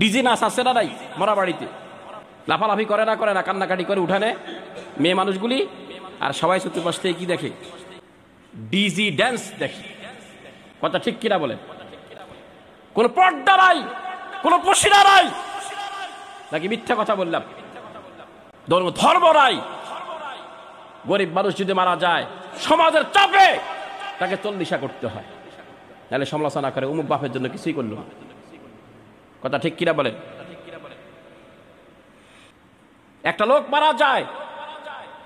DG নাচ আছে না নাই মরা বাড়িতে লাফালাফি করে না করে না কান্নাকাটি করে উঠানে মেয়ে মানুষগুলি আর সবাই চতুর্পাশ থেকে কি দেখে ডিজি ড্যান্স দেখে কথা ঠিক কিনা বলে কোন পর্দা নাই কোন পশিরা নাই নাকি মিথ্যা কথা বললাম ধর্ম ধর্ম নাই গরিব মানুষ যদি মারা যায় সমাজের চাপে তাকে চল্লিশা করতে হয় তাহলে সমালোচনা করে অমুক বাপের জন্য কিছুই করলো না কথা ঠিক কিনা বলেন একটা লোক মারা যায়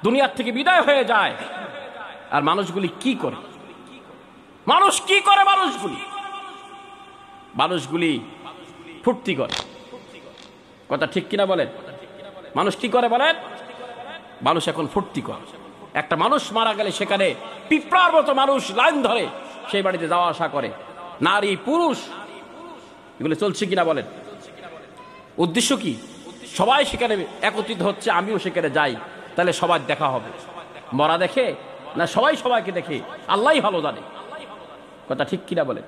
দুনিয়ার থেকে বিদায় হয়ে যায় আর মানুষগুলি কি করে মানুষ কি করে মানুষগুলি মানুষগুলি ফুর্তি করে কথা ঠিক কিনা বলেন মানুষ কি করে বলেন মানুষ এখন ফুর্তি করে একটা মানুষ মারা গেলে সেখানে পিঁপড়ার মতো মানুষ লাইন ধরে সেই বাড়িতে যাওয়া আসা করে নারী পুরুষ এগুলো চলছে কিনা বলেন উদ্দেশ্য কি সবাই সেখানে একত্রিত হচ্ছে আমিও সেখানে যাই তাহলে সবার দেখা হবে মরা দেখে না সবাই সবাইকে দেখে আল্লাহ ভালো জানে কথা ঠিক কিনা বলে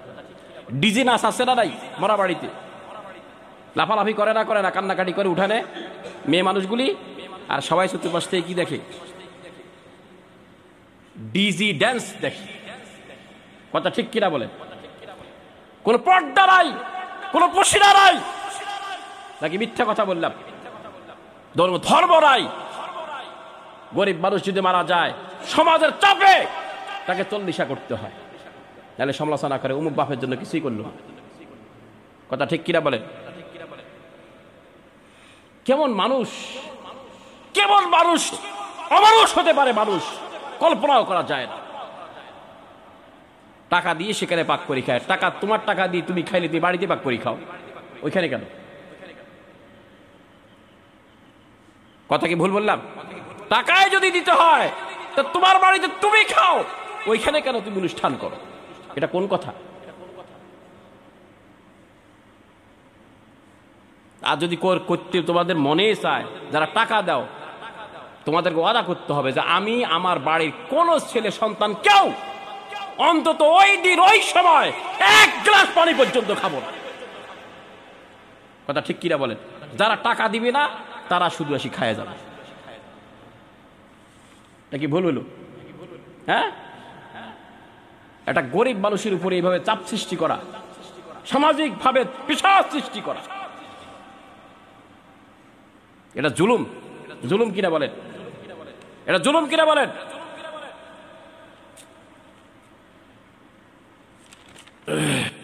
ডিজি নাচ আছে না নাই মরা বাড়িতে লাফালাফি করে না করে না কান্নাকাটি করে উঠানে মেয়ে মানুষগুলি আর সবাই চতুর্পাশ থেকে কি দেখে ডিজি ড্যান্স দেখে কথা ঠিক কিনা বলেন কোন পর্দা নাই কোনো পশিরা নাই নাকি মিথ্যা কথা বললাম ধর্ম ধর্ম নাই গরিব মানুষ যদি মারা যায় সমাজের চাপে তাকে চল্লিশা করতে হয় তাহলে সমালোচনা করে অমুক বাপের জন্য কিছুই করলো কথা ঠিক কিনা বলেন কেমন মানুষ কেমন মানুষ অমানুষ হতে পারে মানুষ কল্পনাও করা যায় না টাকা দিয়ে সেখানে পাক করে খায় টাকা তোমার টাকা দিয়ে তুমি খাইলে তুমি বাড়িতে পাক করে খাও ওইখানে কেন কথা কি ভুল বললাম টাকায় যদি দিতে হয় তো তোমার বাড়িতে তুমি খাও ওইখানে কেন তুমি অনুষ্ঠান করো এটা কোন কথা আর যদি করতে তোমাদের মনে চায় যারা টাকা দাও তোমাদেরকে ওয়াদা করতে হবে যে আমি আমার বাড়ির কোনো ছেলে সন্তান কেউ অন্তত ওই দিন ওই সময় এক গ্লাস পানি পর্যন্ত খাবো না কথা ঠিক কিরা বলেন যারা টাকা দিবে না তারা শুধু আসি খায় যাবে এটা কি ভুল হলো হ্যাঁ এটা গরিব মানুষের উপরে এইভাবে চাপ সৃষ্টি করা সামাজিক ভাবে পিছা সৃষ্টি করা এটা জুলুম জুলুম কিনা বলেন এটা জুলুম কিনা বলেন Ugh.